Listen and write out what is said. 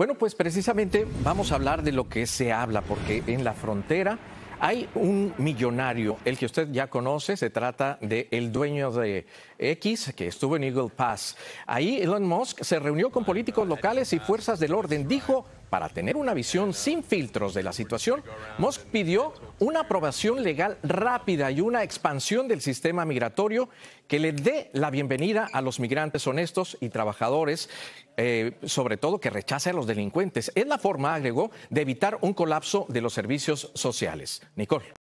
Bueno, pues precisamente vamos a hablar de lo que se habla, porque en la frontera hay un millonario, el que usted ya conoce, se trata del dueño de X, que estuvo en Eagle Pass. Ahí Elon Musk se reunió con políticos locales y fuerzas del orden, dijo para tener una visión sin filtros de la situación, Musk pidió una aprobación legal rápida y una expansión del sistema migratorio que le dé la bienvenida a los migrantes honestos y trabajadores, eh, sobre todo que rechace a los delincuentes. Es la forma, agregó, de evitar un colapso de los servicios sociales. Nicole.